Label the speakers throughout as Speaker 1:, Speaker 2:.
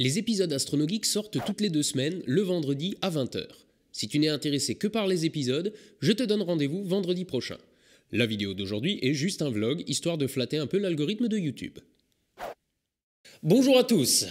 Speaker 1: Les épisodes Astronogeek sortent toutes les deux semaines, le vendredi à 20h. Si tu n'es intéressé que par les épisodes, je te donne rendez-vous vendredi prochain. La vidéo d'aujourd'hui est juste un vlog, histoire de flatter un peu l'algorithme de YouTube. Bonjour à tous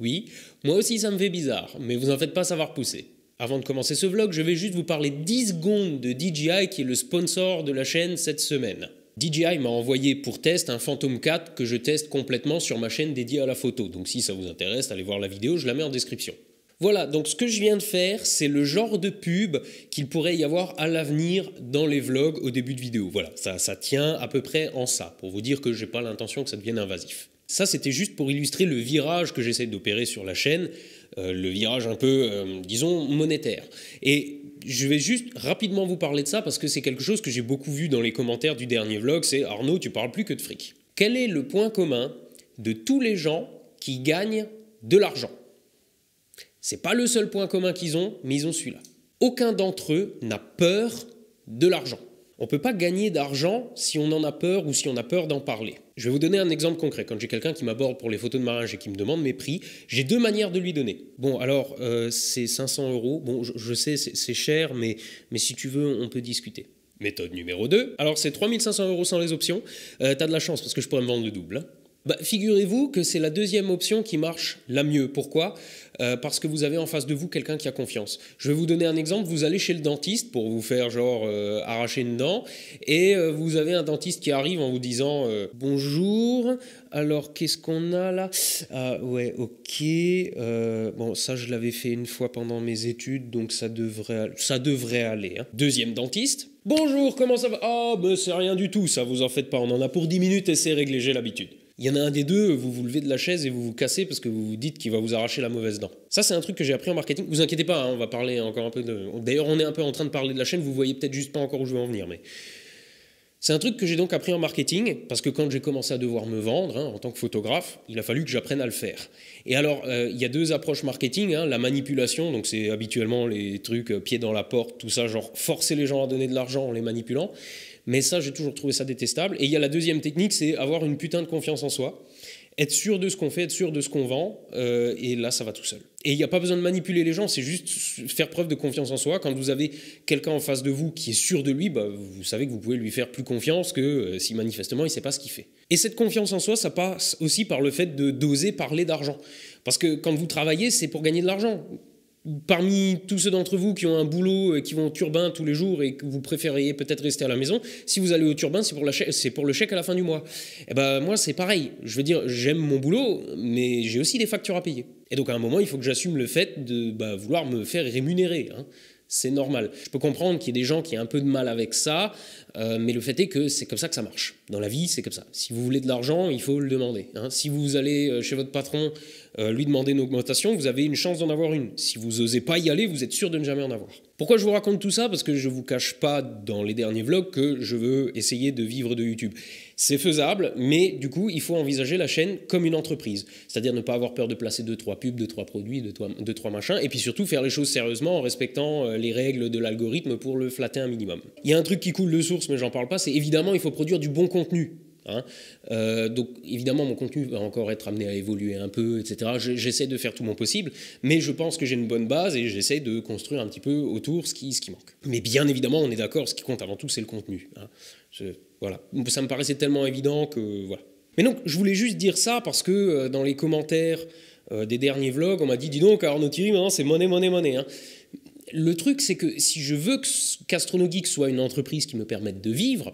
Speaker 1: Oui, moi aussi ça me fait bizarre, mais vous en faites pas savoir pousser. Avant de commencer ce vlog, je vais juste vous parler 10 secondes de DJI qui est le sponsor de la chaîne cette semaine. DJI m'a envoyé pour test un Phantom 4 que je teste complètement sur ma chaîne dédiée à la photo. Donc si ça vous intéresse, allez voir la vidéo, je la mets en description. Voilà, donc ce que je viens de faire, c'est le genre de pub qu'il pourrait y avoir à l'avenir dans les vlogs au début de vidéo. Voilà, ça, ça tient à peu près en ça, pour vous dire que j'ai pas l'intention que ça devienne invasif. Ça, c'était juste pour illustrer le virage que j'essaie d'opérer sur la chaîne, euh, le virage un peu, euh, disons, monétaire. Et je vais juste rapidement vous parler de ça parce que c'est quelque chose que j'ai beaucoup vu dans les commentaires du dernier vlog, c'est Arnaud, tu parles plus que de fric. Quel est le point commun de tous les gens qui gagnent de l'argent C'est pas le seul point commun qu'ils ont, mais ils ont celui-là. Aucun d'entre eux n'a peur de l'argent. On ne peut pas gagner d'argent si on en a peur ou si on a peur d'en parler. Je vais vous donner un exemple concret. Quand j'ai quelqu'un qui m'aborde pour les photos de mariage et qui me demande mes prix, j'ai deux manières de lui donner. Bon, alors, euh, c'est 500 euros. Bon, je, sais, c'est cher, mais, mais si tu veux, on peut discuter. Méthode numéro 2. Alors, c'est 3500 euros sans les options. Euh, t'as de la chance parce que je pourrais me vendre le double. Hein. Bah, figurez-vous que c'est la deuxième option qui marche la mieux. Pourquoi euh, Parce que vous avez en face de vous quelqu'un qui a confiance. Je vais vous donner un exemple. Vous allez chez le dentiste pour vous faire genre euh, arracher une dent et euh, vous avez un dentiste qui arrive en vous disant bonjour. Alors qu'est-ce qu'on a là Ah ouais, ok. bon, ça je l'avais fait une fois pendant mes études, donc ça devrait, ça devrait aller. Hein. Deuxième dentiste. Bonjour, comment ça va Ah, c'est rien du tout, ça vous en faites pas, on en a pour 10 minutes et c'est réglé, j'ai l'habitude il y en a un des deux, vous vous levez de la chaise et vous vous cassez parce que vous vous dites qu'il va vous arracher la mauvaise dent. Ça, c'est un truc que j'ai appris en marketing. Vous inquiétez pas, hein, on va parler encore un peu de. D'ailleurs, on est un peu en train de parler de la chaîne, vous voyez peut-être juste pas encore où je veux en venir, mais. C'est un truc que j'ai donc appris en marketing, parce que quand j'ai commencé à devoir me vendre hein, en tant que photographe, il a fallu que j'apprenne à le faire. Et alors, euh, il y a deux approches marketing, hein, la manipulation, donc c'est habituellement les trucs euh, pieds dans la porte, tout ça, genre forcer les gens à donner de l'argent en les manipulant, mais ça, j'ai toujours trouvé ça détestable. Et il y a la deuxième technique, c'est avoir une putain de confiance en soi. Être sûr de ce qu'on fait, être sûr de ce qu'on vend, euh, et là, ça va tout seul. Et il n'y a pas besoin de manipuler les gens, c'est juste faire preuve de confiance en soi. Quand vous avez quelqu'un en face de vous qui est sûr de lui, bah, vous savez que vous pouvez lui faire plus confiance que euh, si manifestement il ne sait pas ce qu'il fait. Et cette confiance en soi, ça passe aussi par le fait de d'oser parler d'argent. Parce que quand vous travaillez, c'est pour gagner de l'argent parmi tous ceux d'entre vous qui ont un boulot et euh, qui vont au turbin tous les jours et que vous préfériez peut-être rester à la maison, si vous allez au turbin, c'est pour, le chèque à la fin du mois. Et eh ben moi, c'est pareil. Je veux dire, j'aime mon boulot, mais j'ai aussi des factures à payer. Et donc à un moment, il faut que j'assume le fait de bah, vouloir me faire rémunérer. Hein c'est normal. Je peux comprendre qu'il y ait des gens qui ont un peu de mal avec ça, euh, mais le fait est que c'est comme ça que ça marche. Dans la vie, c'est comme ça. Si vous voulez de l'argent, il faut le demander. Hein. Si vous allez euh, chez votre patron euh, lui demander une augmentation, vous avez une chance d'en avoir une. Si vous n'osez pas y aller, vous êtes sûr de ne jamais en avoir. Pourquoi je vous raconte tout ça Parce que je ne vous cache pas dans les derniers vlogs que je veux essayer de vivre de YouTube. C'est faisable, mais du coup, il faut envisager la chaîne comme une entreprise. C'est-à-dire ne pas avoir peur de placer 2-3 pubs, 2-3 produits, 2-3 machins, et puis surtout faire les choses sérieusement en respectant euh, les règles de l'algorithme pour le flatter un minimum. Il y a un truc qui coule de source, mais j'en parle pas, c'est évidemment, il faut produire du bon contenu. Hein. Euh, donc évidemment, mon contenu va encore être amené à évoluer un peu, etc. J'essaie de faire tout mon possible, mais je pense que j'ai une bonne base et j'essaie de construire un petit peu autour ce qui, ce qui manque. Mais bien évidemment, on est d'accord, ce qui compte avant tout, c'est le contenu. Hein. voilà. Ça me paraissait tellement évident que voilà. Mais donc, je voulais juste dire ça parce que euh, dans les commentaires euh, des derniers vlogs, on m'a dit, dis donc, Arnaud Thierry, maintenant c'est monnaie, monnaie, monnaie. Hein. le truc, c'est que si je veux qu'Astronogeek soit une entreprise qui me permette de vivre,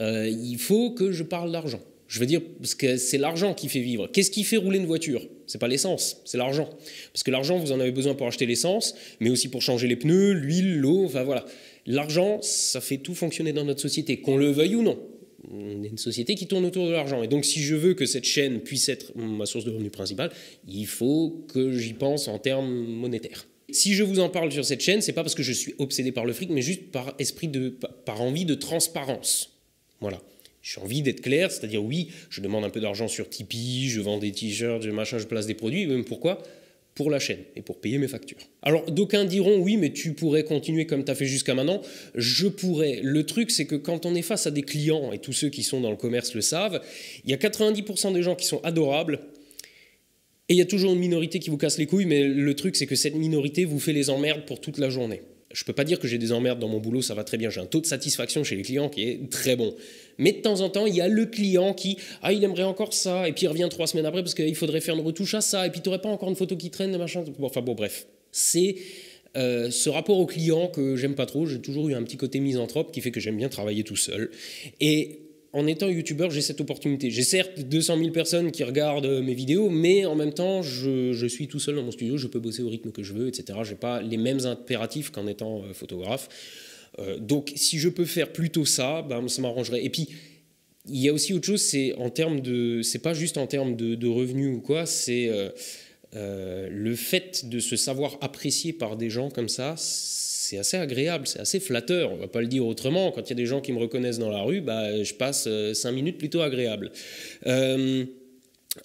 Speaker 1: euh, il faut que je parle d'argent. Je veux dire, parce que c'est l'argent qui fait vivre. Qu'est-ce qui fait rouler une voiture n'est pas l'essence, c'est l'argent. Parce que l'argent, vous en avez besoin pour acheter l'essence, mais aussi pour changer les pneus, l'huile, l'eau, enfin voilà. L'argent, ça fait tout fonctionner dans notre société, qu'on le veuille ou non. On est une société qui tourne autour de l'argent. Et donc, si je veux que cette chaîne puisse être ma source de revenus principale, il faut que j'y pense en termes monétaires. Si je vous en parle sur cette chaîne, c'est pas parce que je suis obsédé par le fric, mais juste par esprit par envie de transparence. Voilà. J'ai envie d'être clair, c'est-à-dire oui, je demande un peu d'argent sur Tipeee, je vends des t-shirts, je machin, place des produits, même pourquoi pour la chaîne et pour payer mes factures. Alors d'aucuns diront oui mais tu pourrais continuer comme tu as fait jusqu'à maintenant, je pourrais. Le truc c'est que quand on est face à des clients et tous ceux qui sont dans le commerce le savent, il y a 90% des gens qui sont adorables et il y a toujours une minorité qui vous casse les couilles mais le truc c'est que cette minorité vous fait les emmerdes pour toute la journée je peux pas dire que j'ai des emmerdes dans mon boulot, ça va très bien, j'ai un taux de satisfaction chez les clients qui est très bon. Mais de temps en temps, il y a le client qui, ah, il aimerait encore ça, et puis il revient trois semaines après parce qu'il faudrait faire une retouche à ça, et puis tu n'aurais pas encore une photo qui traîne, machin. Bon, enfin bon, bref. C'est euh, ce rapport au client que j'aime pas trop. J'ai toujours eu un petit côté misanthrope qui fait que j'aime bien travailler tout seul. Et en étant youtubeur, j'ai cette opportunité. J'ai certes 200 000 personnes qui regardent euh, mes vidéos, mais en même temps, je, suis tout seul dans mon studio, je peux bosser au rythme que je veux, etc. J'ai pas les mêmes impératifs qu'en étant euh, photographe. Euh, donc, si je peux faire plutôt ça, ben, ça m'arrangerait. Et puis, il y a aussi autre chose, c'est en termes de, c'est pas juste en termes de, revenus ou quoi, c'est le fait de se savoir apprécié par des gens comme ça c'est assez agréable, c'est assez flatteur. On va pas le dire autrement. Quand il y a des gens qui me reconnaissent dans la rue, bah, je passe euh, cinq minutes plutôt agréables. Euh,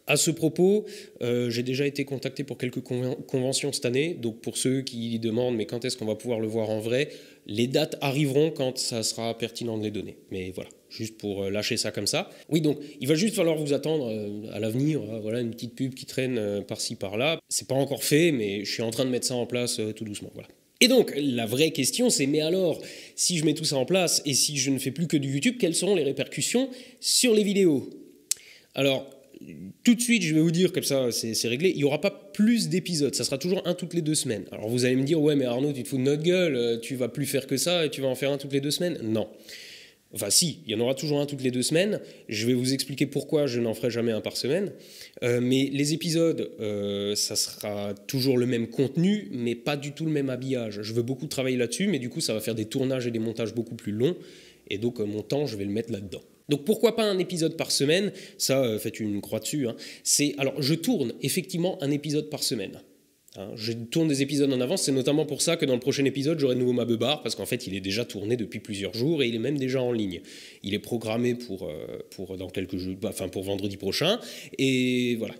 Speaker 1: à ce propos, euh, j'ai déjà été contacté pour quelques conventions cette année. Donc pour ceux qui demandent, mais quand est-ce qu'on va pouvoir le voir en vrai Les dates arriveront quand ça sera pertinent de les donner. Mais voilà, juste pour lâcher ça comme ça. Oui, donc il va juste falloir vous attendre à l'avenir. Hein, voilà, une petite pub qui traîne par-ci par-là. C'est pas encore fait, mais je suis en train de mettre ça en place tout doucement. Voilà. Et donc, la vraie question, c'est mais alors, si je mets tout ça en place et si je ne fais plus que du YouTube, quelles seront les répercussions sur les vidéos Alors, tout de suite, je vais vous dire, comme ça, c'est réglé, il n'y aura pas plus d'épisodes, ça sera toujours un toutes les deux semaines. Alors, vous allez me dire, ouais, mais Arnaud, tu te fous de notre gueule, euh, tu vas plus faire que ça et tu vas en faire un toutes les deux semaines Non. Enfin, si, il y en aura toujours un toutes les deux semaines. Je vais vous expliquer pourquoi je n'en ferai jamais un par semaine. Euh, mais les épisodes, euh, ça sera toujours le même contenu, mais pas du tout le même habillage. Je veux beaucoup travailler là-dessus, mais du coup, ça va faire des tournages et des montages beaucoup plus longs. Et donc, euh, mon temps, je vais le mettre là-dedans. Donc pourquoi pas un épisode par semaine Ça, faites une croix dessus. Hein. C'est alors je tourne effectivement un épisode par semaine. Hein, je tourne des épisodes en avance, c'est notamment pour ça que dans le prochain épisode, j'aurai de nouveau ma bar, parce qu'en fait, il est déjà tourné depuis plusieurs jours et il est même déjà en ligne. Il est programmé pour, euh, pour, dans quelques bah, enfin, pour vendredi prochain. Et voilà,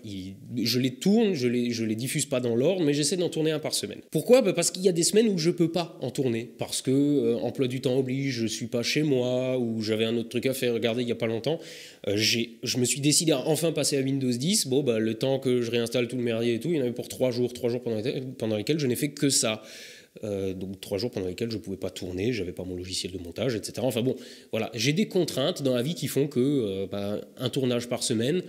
Speaker 1: je les tourne, je les, je les diffuse pas dans l'ordre, mais j'essaie d'en tourner un par semaine. Pourquoi bah, Parce qu'il y a des semaines où je peux pas en tourner, parce que euh, emploi du temps oblige, je suis pas chez moi, ou j'avais un autre truc à faire. regarder il y a pas longtemps, euh, j'ai, je me suis décidé à enfin passer à Windows 10. Bon, bah, le temps que je réinstalle tout le merdier et tout, il y en avait pour trois jours, 3 jours pendant, lesquelles lesquels je n'ai fait que ça. Euh, donc trois jours pendant lesquels je ne pouvais pas tourner, j'avais pas mon logiciel de montage, etc. Enfin bon, voilà, j'ai des contraintes dans la vie qui font que euh, bah, un tournage par semaine,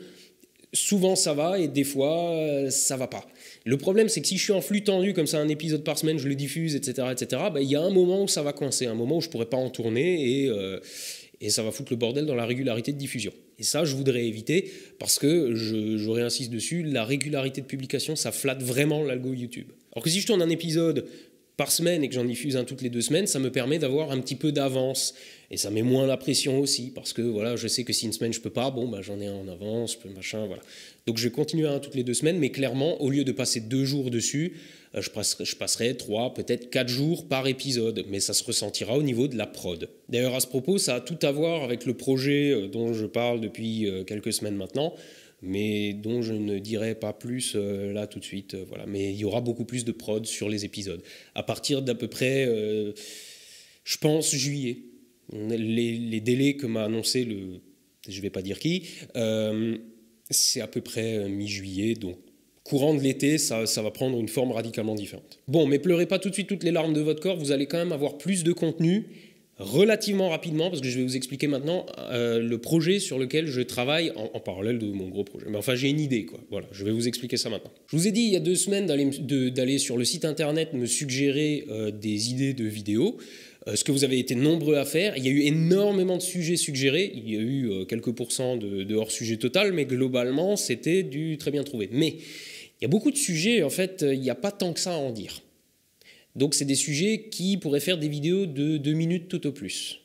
Speaker 1: souvent ça va et des fois ça euh, ça va pas. Le problème c'est que si je suis en flux tendu comme ça, un épisode par semaine, je le diffuse, etc., etc. Bah, il y a un moment où ça va coincer, un moment où je pourrais pas en tourner et et ça va foutre le bordel dans la régularité de diffusion. Et ça, je voudrais éviter parce que, je, je réinsiste dessus, la régularité de publication, ça flatte vraiment l'algo YouTube. Alors que si je tourne un épisode, par semaine et que j'en diffuse un toutes les deux semaines, ça me permet d'avoir un petit peu d'avance. Et ça met moins la pression aussi, parce que voilà, je sais que si une semaine je peux pas, bon, bah, j'en ai un en avance, machin, voilà. Donc je vais continuer un toutes les deux semaines, mais clairement, au lieu de passer deux jours dessus, euh, je je passerai trois, peut-être quatre jours par épisode, mais ça se ressentira au niveau de la prod. D'ailleurs, à ce propos, ça a tout à voir avec le projet euh, dont je parle depuis euh, quelques semaines maintenant mais dont je ne dirai pas plus euh, là tout de suite. Euh, voilà. Mais il y aura beaucoup plus de prod sur les épisodes. À partir d'à peu près, euh, je pense, juillet. Les, délais que m'a annoncé le. Je ne vais pas dire qui. c'est à peu près mi-juillet, donc courant de l'été, ça, va prendre une forme radicalement différente. Bon, mais pleurez pas tout de suite toutes les larmes de votre corps, vous allez quand même avoir plus de contenu relativement rapidement, parce que je vais vous expliquer maintenant euh, le projet sur lequel je travaille en, parallèle de mon gros projet. Mais enfin, j'ai une idée, quoi. Voilà, je vais vous expliquer ça maintenant. Je vous ai dit il y a deux semaines d'aller sur le site internet me suggérer euh, des idées de vidéos. Euh, ce que vous avez été nombreux à faire. Il y a eu énormément de sujets suggérés. Il y a eu quelques pourcents de, de hors-sujet total, mais globalement, c'était du très bien trouvé. Mais il y a beaucoup de sujets, en fait, il n'y a pas tant que ça à en dire. Donc c'est des sujets qui pourraient faire des vidéos de 2 minutes tout au plus.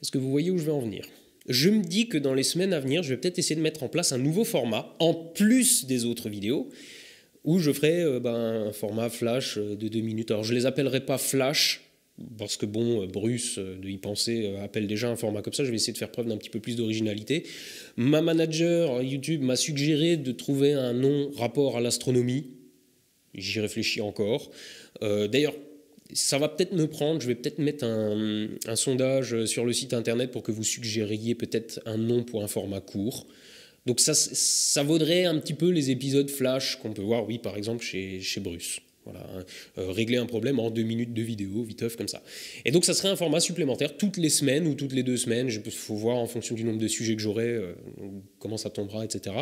Speaker 1: Est-ce que vous voyez où je vais en venir Je me dis que dans les semaines à venir, je vais peut-être essayer de mettre en place un nouveau format, en plus des autres vidéos, où je ferai euh, ben, un format flash euh, de 2 minutes. Alors je les appellerai pas flash, parce que bon, euh, Bruce, de y penser, appelle déjà un format comme ça. Je vais essayer de faire preuve d'un petit peu plus d'originalité. Ma manager YouTube m'a suggéré de trouver un nom rapport à l'astronomie. J'y réfléchis encore. Euh, d'ailleurs, ça va peut-être me prendre, je vais peut-être mettre un, sondage sur le site internet pour que vous suggériez peut-être un nom pour un format court. Donc ça, vaudrait un petit peu les épisodes flash qu'on peut voir, oui, par exemple, chez, Bruce. Hein. Euh, régler un problème en deux minutes de vidéo, viteuf, comme ça. Et donc ça serait un format supplémentaire toutes les semaines ou toutes les deux semaines, il faut voir en fonction du nombre de sujets que j'aurai, euh, comment ça tombera, etc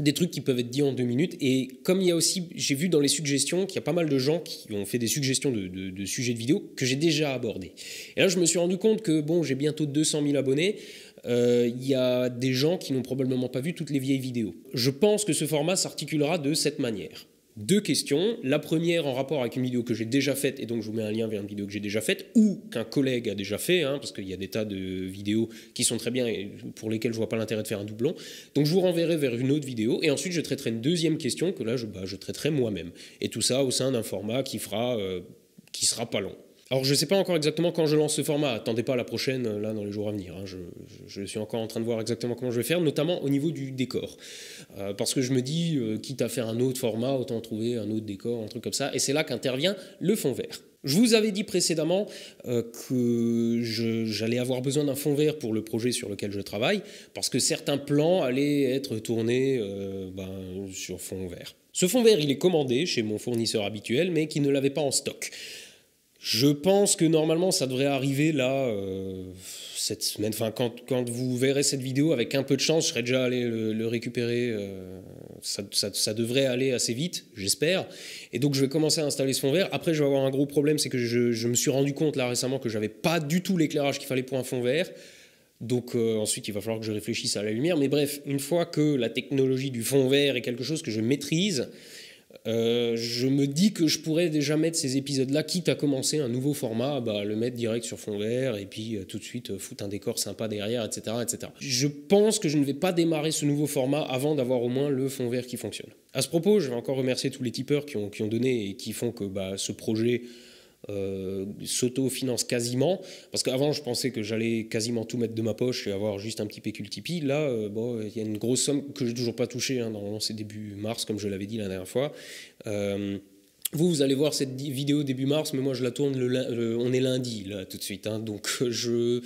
Speaker 1: des trucs qui peuvent être dits en deux minutes. Et comme il y a aussi, j'ai vu dans les suggestions qu'il y a pas mal de gens qui ont fait des suggestions de, sujets de vidéos que j'ai déjà abordés. Et là, je me suis rendu compte que, bon, j'ai bientôt 200 000 abonnés. Euh, il y a des gens qui n'ont probablement pas vu toutes les vieilles vidéos. Je pense que ce format s'articulera de cette manière deux questions. La première en rapport avec une vidéo que j'ai déjà faite, et donc je vous mets un lien vers une vidéo que j'ai déjà faite, ou qu'un collègue a déjà fait, hein, parce qu'il y a des tas de vidéos qui sont très bien et pour lesquelles je vois pas l'intérêt de faire un doublon. Donc je vous renverrai vers une autre vidéo, et ensuite je traiterai une deuxième question que là je, bah, je traiterai moi-même. Et tout ça au sein d'un format qui fera, euh, qui sera pas long. Alors je ne sais pas encore exactement quand je lance ce format. Attendez pas la prochaine, euh, là, dans les jours à venir. Hein. Je, suis encore en train de voir exactement comment je vais faire, notamment au niveau du décor. Euh, parce que je me dis, euh, quitte à faire un autre format, autant trouver un autre décor, un truc comme ça. Et c'est là qu'intervient le fond vert. Je vous avais dit précédemment que j'allais avoir besoin d'un fond vert pour le projet sur lequel je travaille, parce que certains plans allaient être tournés ben, sur fond vert. Ce fond vert, il est commandé chez mon fournisseur habituel, mais qui ne l'avait pas en stock. Je pense que normalement ça devrait arriver là euh, cette semaine. Enfin, quand, vous verrez cette vidéo, avec un peu de chance, je serai déjà allé le, récupérer. Euh, ça, devrait aller assez vite, j'espère. Et donc je vais commencer à installer ce fond vert. Après, je vais avoir un gros problème, c'est que je, me suis rendu compte là récemment que j'avais pas du tout l'éclairage qu'il fallait pour un fond vert. Donc euh, ensuite, il va falloir que je réfléchisse à la lumière. Mais bref, une fois que la technologie du fond vert est quelque chose que je maîtrise, euh, je me dis que je pourrais déjà mettre ces épisodes-là, quitte à commencer un nouveau format, bah, le mettre direct sur fond vert et puis euh, tout de suite euh, foutre un décor sympa derrière, etc., etc. Je pense que je ne vais pas démarrer ce nouveau format avant d'avoir au moins le fond vert qui fonctionne. À ce propos, je vais encore remercier tous les tipeurs qui ont, donné et qui font que bah, ce projet euh, s'auto-finance quasiment. Parce qu'avant, je pensais que j'allais quasiment tout mettre de ma poche et avoir juste un petit pécule Tipeee. Là, euh, bon, il y a une grosse somme que j'ai toujours pas touchée. Hein, normalement, c'est début mars, comme je l'avais dit la dernière fois. Euh, vous, vous allez voir cette vidéo début mars, mais moi je la tourne, le, on est lundi là tout de suite. Hein. donc euh, je,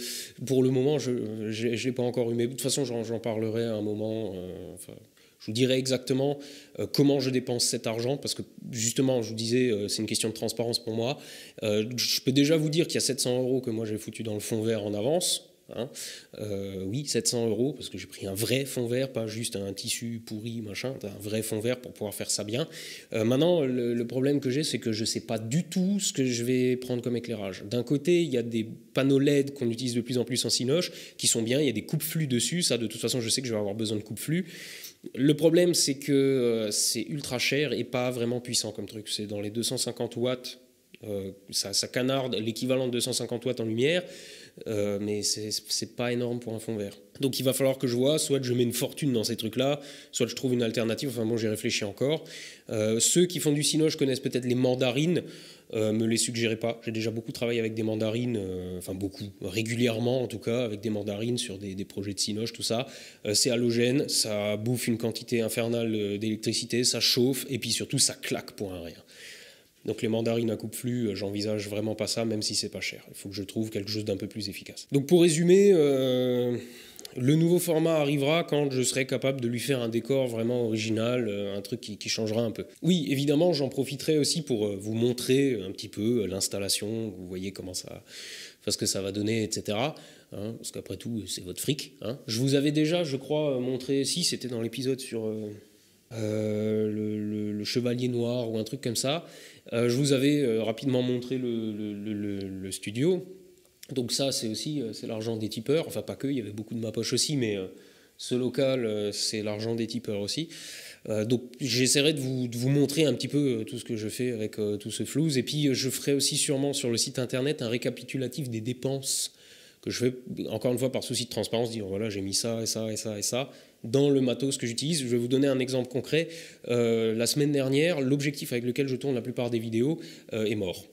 Speaker 1: pour le moment, je ne l'ai pas encore eu. Mais de toute façon, j'en parlerai à un moment. Enfin, je vous dirai exactement euh, comment je dépense cet argent, parce que justement, je vous disais, euh, c'est une question de transparence pour moi. Euh, je peux déjà vous dire qu'il y a 700 euros que moi j'ai foutu dans le fond vert en avance. Hein. oui, 700 euros, parce que j'ai pris un vrai fond vert, pas juste un tissu pourri, machin, un vrai fond vert pour pouvoir faire ça bien. maintenant, le, le, problème que j'ai, c'est que je ne sais pas du tout ce que je vais prendre comme éclairage. D'un côté, il y a des panneaux LED qu'on utilise de plus en plus en cinoche, qui sont bien, il y a des coupes-flux dessus, ça de toute façon je sais que je vais avoir besoin de coupes-flux. Le problème, c'est que euh, c'est ultra cher et pas vraiment puissant comme truc. C'est dans les 250 watts. Euh, ça, ça, canarde l'équivalent de 250 watts en lumière, euh, mais c'est pas énorme pour un fond vert. Donc il va falloir que je vois, soit je mets une fortune dans ces trucs-là, soit je trouve une alternative. Enfin bon, j'ai réfléchi encore. ceux qui font du sinoge connaissent peut-être les mandarines. Euh, me les suggérez pas. J'ai déjà beaucoup travaillé avec des mandarines, euh, enfin beaucoup, régulièrement en tout cas, avec des mandarines sur des, projets de sinoche, tout ça. Euh, c'est halogène, ça bouffe une quantité infernale d'électricité, ça chauffe, et puis surtout ça claque pour un rien. Donc les mandarines à coupe-flux, j'envisage vraiment pas ça, même si c'est pas cher. Il faut que je trouve quelque chose d'un peu plus efficace. Donc pour résumer, le nouveau format arrivera quand je serai capable de lui faire un décor vraiment original, euh, un truc qui, changera un peu. Oui, évidemment, j'en profiterai aussi pour euh, vous montrer un petit peu euh, l'installation, vous voyez comment ça, ce que ça va donner, etc. Hein, parce qu'après tout, c'est votre fric. Hein. Je vous avais déjà, je crois, montré, si c'était dans l'épisode sur le, chevalier noir ou un truc comme ça, je vous avais rapidement montré le studio. Donc ça, c'est aussi euh, c'est l'argent des tipeurs. Enfin, pas que, il y avait beaucoup de ma poche aussi, mais euh, ce local, euh, c'est l'argent des tipeurs aussi. donc j'essaierai de vous, montrer un petit peu tout ce que je fais avec tout ce flouze. Et puis je ferai aussi sûrement sur le site internet un récapitulatif des dépenses que je fais, encore une fois, par souci de transparence, dire voilà, j'ai mis ça et ça et ça et ça dans le matos que j'utilise. Je vais vous donner un exemple concret. la semaine dernière, l'objectif avec lequel je tourne la plupart des vidéos est mort.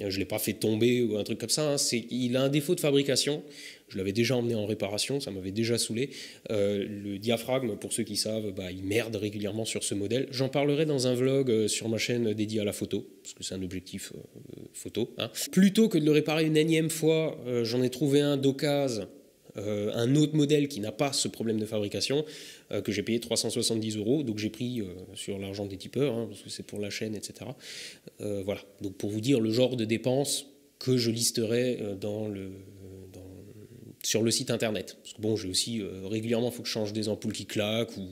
Speaker 1: Euh, je ne l'ai pas fait tomber ou un truc comme ça. Hein. C'est, il a un défaut de fabrication. Je l'avais déjà emmené en réparation, ça m'avait déjà saoulé. Euh, le diaphragme, pour ceux qui savent, bah, il merde régulièrement sur ce modèle. J'en parlerai dans un vlog euh, sur ma chaîne dédiée à la photo, parce que c'est un objectif photo. Hein. Plutôt que de le réparer une énième fois, j'en ai trouvé un d'occasion euh, un autre modèle qui n'a pas ce problème de fabrication, euh, que j'ai payé 370 euros. Donc j'ai pris euh, sur l'argent des tipeurs, hein, parce que c'est pour la chaîne, etc. voilà. Donc pour vous dire le genre de dépenses que je listerai dans le, sur le site internet. Parce que bon, j'ai aussi régulièrement, il faut que je change des ampoules qui claquent ou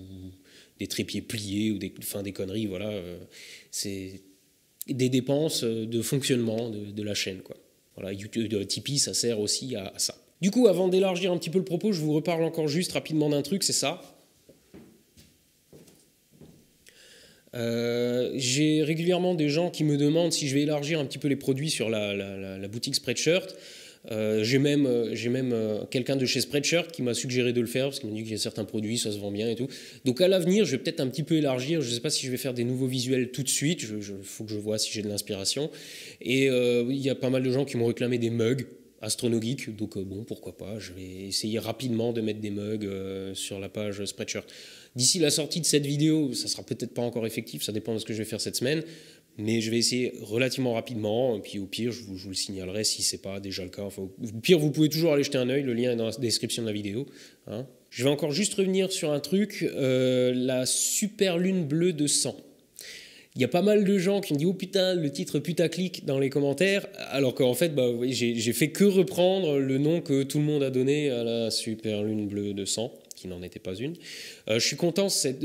Speaker 1: des trépieds pliés ou des, fins des conneries. Voilà. c'est des dépenses de fonctionnement de, la chaîne, quoi. Voilà, YouTube, Tipeee, ça sert aussi à ça. Du coup, avant d'élargir un petit peu le propos, je vous reparle encore juste rapidement d'un truc, c'est ça. Euh, j'ai régulièrement des gens qui me demandent si je vais élargir un petit peu les produits sur la, boutique Spreadshirt. Euh, j'ai même, euh, même quelqu'un de chez Spreadshirt qui m'a suggéré de le faire parce qu'il m'a dit qu'il y a certains produits, ça se vend bien et tout. Donc à l'avenir, je vais peut-être un petit peu élargir. Je ne sais pas si je vais faire des nouveaux visuels tout de suite. Il faut que je vois si j'ai de l'inspiration. Et il y a pas mal de gens qui m'ont réclamé des mugs. Astronogeek, donc euh, bon, pourquoi pas. Je vais essayer rapidement de mettre des mugs euh, sur la page Spreadshirt. D'ici la sortie de cette vidéo, ça sera peut-être pas encore effectif, ça dépend de ce que je vais faire cette semaine, mais je vais essayer relativement rapidement, et puis au pire, je vous, le signalerai si c'est pas déjà le cas. au pire, vous pouvez toujours aller jeter un oeil, le lien est dans la description de la vidéo. Hein. Je vais encore juste revenir sur un truc, euh, la super lune bleue de sang il y a pas mal de gens qui me disent oh putain le titre putaclic dans les commentaires alors qu'en fait bah j'ai fait que reprendre le nom que tout le monde a donné à la super lune bleue de sang qui n'en était pas une euh, je suis content cet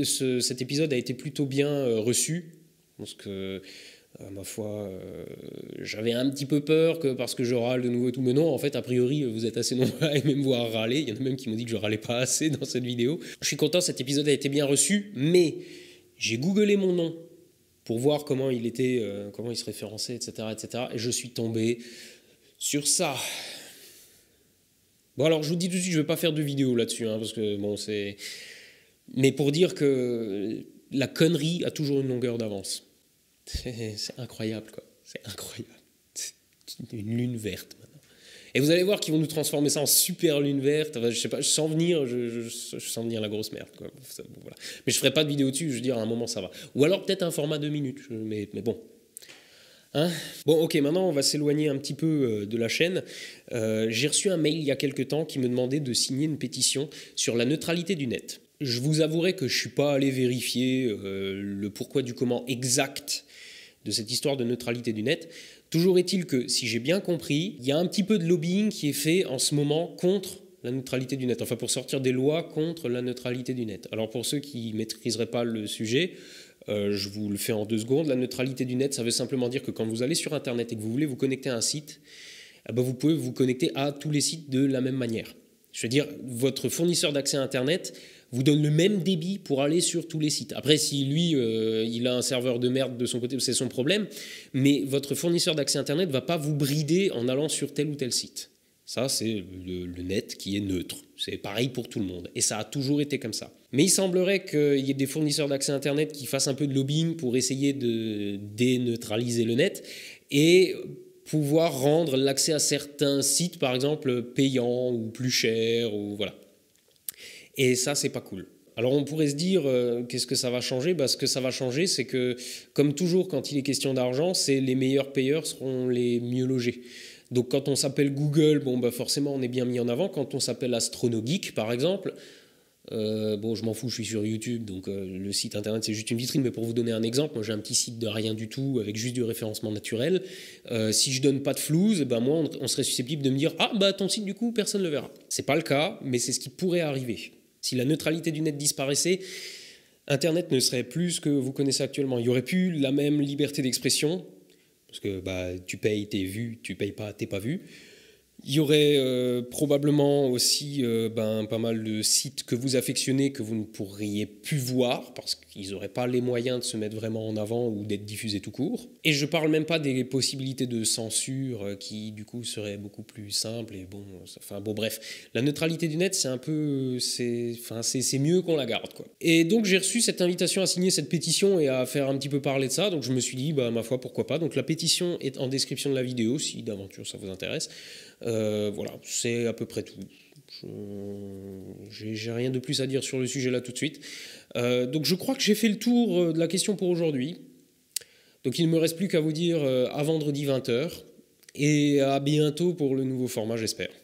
Speaker 1: épisode a été plutôt bien euh, reçu parce que à euh, ma foi, j'avais un petit peu peur que parce que je râle de nouveau tout. Mais non, en fait, a priori, vous êtes assez nombreux à me voir râler. Il y en a même qui m'ont dit que je râlais pas assez dans cette vidéo. Je suis content, cet épisode a été bien reçu, mais j'ai googlé mon nom pour voir comment il était, euh, comment il se référençait, etc., etc. Et je suis tombé sur ça. Bon, alors je vous dis tout de suite, je ne vais pas faire de vidéo là-dessus, hein, parce que bon, c'est. Mais pour dire que la connerie a toujours une longueur d'avance. C'est incroyable, quoi. C'est incroyable. Une lune verte. Et vous allez voir qu'ils vont nous transformer ça en super lune verte. je je sais pas, je sens venir, je, sens venir la grosse merde. Mais je ferai pas de vidéo dessus, je veux dire, à un moment ça va. Ou alors peut-être un format de minutes, mais, bon. Hein bon, ok, maintenant on va s'éloigner un petit peu euh, de la chaîne. Euh, j'ai reçu un mail il y a quelques temps qui me demandait de signer une pétition sur la neutralité du net. Je vous avouerai que je ne suis pas allé vérifier euh, le pourquoi du comment exact de cette histoire de neutralité du net. Toujours est-il que, si j'ai bien compris, il y a un petit peu de lobbying qui est fait en ce moment contre la neutralité du net, enfin pour sortir des lois contre la neutralité du net. Alors pour ceux qui ne maîtriseraient pas le sujet, euh, je vous le fais en deux secondes, la neutralité du net, ça veut simplement dire que quand vous allez sur Internet et que vous voulez vous connecter à un site, eh ben vous pouvez vous connecter à tous les sites de la même manière. Je veux dire, votre fournisseur d'accès à Internet, vous donne le même débit pour aller sur tous les sites. Après, si lui, euh, il a un serveur de merde de son côté, c'est son problème, mais votre fournisseur d'accès Internet ne va pas vous brider en allant sur tel ou tel site. Ça, c'est le, net qui est neutre. C'est pareil pour tout le monde. Et ça a toujours été comme ça. Mais il semblerait qu'il y ait des fournisseurs d'accès Internet qui fassent un peu de lobbying pour essayer de déneutraliser le net et pouvoir rendre l'accès à certains sites, par exemple, payant ou plus cher. Ou voilà. Et ça, c'est pas cool. Alors on pourrait se dire, euh, qu'est-ce que ça va changer bah, Ce que ça va changer, c'est que, comme toujours quand il est question d'argent, c'est les meilleurs payeurs seront les mieux logés. Donc quand on s'appelle Google, bon, bah, forcément on est bien mis en avant. Quand on s'appelle AstronoGeek, par exemple, euh, bon, je m'en fous, je suis sur YouTube, donc euh, le site internet c'est juste une vitrine, mais pour vous donner un exemple, moi j'ai un petit site de rien du tout avec juste du référencement naturel. si je donne pas de flouze, ben moi on, serait susceptible de me dire Ah, bah ton site du coup, personne ne le verra. C'est pas le cas, mais c'est ce qui pourrait arriver. Si la neutralité du net disparaissait, Internet ne serait plus ce que vous connaissez actuellement. Il n'y aurait plus la même liberté d'expression, parce que bah, tu payes, t'es vu, tu payes pas, t'es pas vu. Il y aurait euh, probablement aussi euh, ben, pas mal de sites que vous affectionnez que vous ne pourriez plus voir parce qu'ils n'auraient pas les moyens de se mettre vraiment en avant ou d'être diffusés tout court. Et je ne parle même pas des possibilités de censure euh, qui du coup seraient beaucoup plus simples et bon, enfin bon bref, la neutralité du net c'est un peu, c'est, enfin c'est, c'est mieux qu'on la garde quoi. Et donc j'ai reçu cette invitation à signer cette pétition et à faire un petit peu parler de ça, donc je me suis dit bah ma foi pourquoi pas. Donc la pétition est en description de la vidéo si d'aventure ça vous intéresse. Euh, voilà, c'est à peu près tout. J'ai rien de plus à dire sur le sujet là tout de suite. Euh, donc je crois que j'ai fait le tour euh, de la question pour aujourd'hui. Donc il ne me reste plus qu'à vous dire à vendredi 20h et à bientôt pour le nouveau format j'espère.